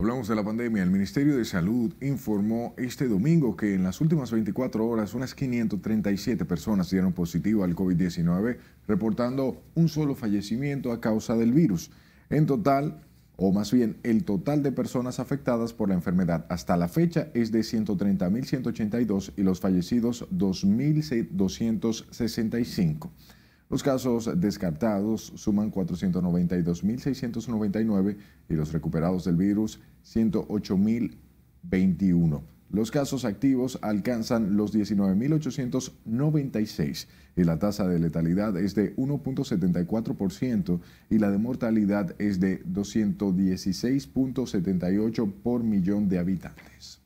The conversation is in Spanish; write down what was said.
Hablamos de la pandemia. El Ministerio de Salud informó este domingo que en las últimas 24 horas unas 537 personas dieron positivo al COVID-19, reportando un solo fallecimiento a causa del virus. En total, o más bien el total de personas afectadas por la enfermedad hasta la fecha es de 130.182 y los fallecidos 2.265. Los casos descartados suman 492.699 y los recuperados del virus 108.021. Los casos activos alcanzan los 19.896 y la tasa de letalidad es de 1.74% y la de mortalidad es de 216.78 por millón de habitantes.